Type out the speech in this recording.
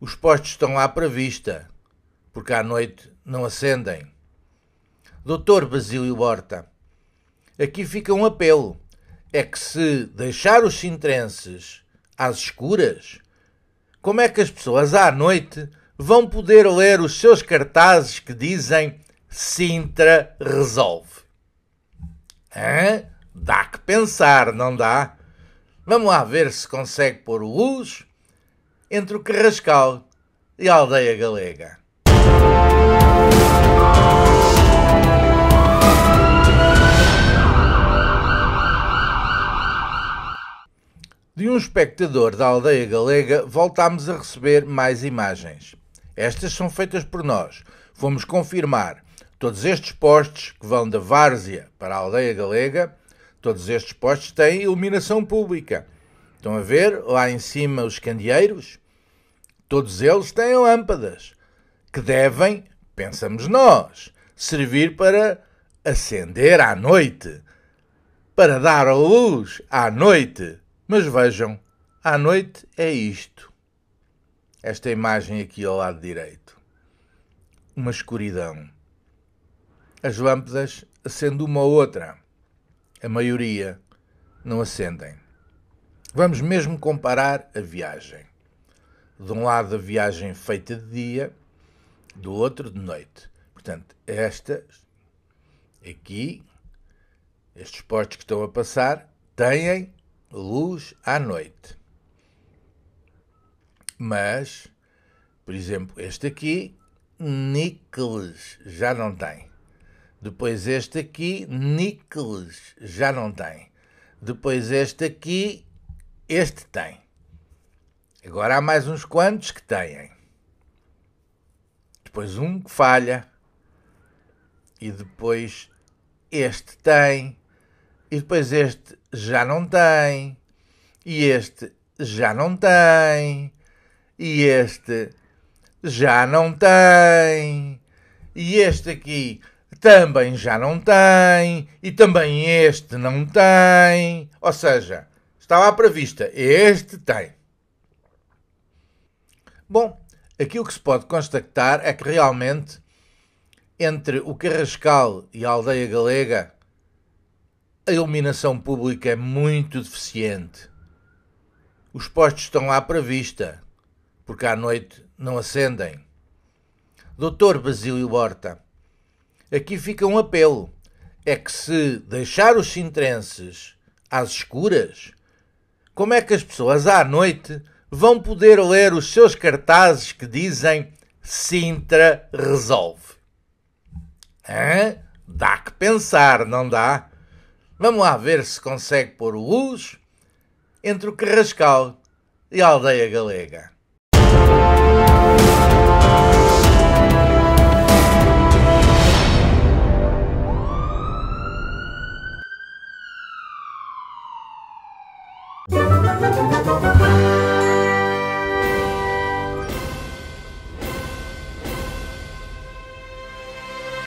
Os postos estão lá para vista, porque à noite não acendem. Doutor Basílio Horta, aqui fica um apelo. É que se deixar os sintrenses às escuras, como é que as pessoas à noite vão poder ler os seus cartazes que dizem Sintra resolve? Hã? Dá que pensar, não dá? Vamos lá ver se consegue pôr luz entre o Carrascal e a aldeia galega. De um espectador da aldeia galega, voltámos a receber mais imagens. Estas são feitas por nós. Fomos confirmar todos estes postes que vão da várzea para a aldeia galega, todos estes postes têm iluminação pública Estão a ver lá em cima os candeeiros? Todos eles têm lâmpadas que devem, pensamos nós, servir para acender à noite, para dar a luz à noite. Mas vejam, à noite é isto. Esta imagem aqui ao lado direito. Uma escuridão. As lâmpadas acendem uma ou outra. A maioria não acendem. Vamos mesmo comparar a viagem. De um lado, a viagem feita de dia, do outro, de noite. Portanto, esta, aqui, estes portos que estão a passar, têm luz à noite. Mas, por exemplo, este aqui, níqueles, já não tem. Depois este aqui, níqueles, já não tem. Depois este aqui, este tem. Agora há mais uns quantos que têm. Depois um que falha. E depois este tem. E depois este já não tem. E este já não tem. E este já não tem. E este aqui também já não tem. E também este não tem. Ou seja, Está lá para vista. Este tem. Bom, aqui o que se pode constatar é que realmente entre o Carrascal e a aldeia galega a iluminação pública é muito deficiente. Os postos estão lá para vista, porque à noite não acendem. Doutor Basílio Horta, aqui fica um apelo: é que se deixar os sintrenses às escuras, como é que as pessoas à noite vão poder ler os seus cartazes que dizem Sintra resolve? Hã? Dá que pensar, não dá? Vamos lá ver se consegue pôr luz entre o Carrascal e a aldeia galega. Música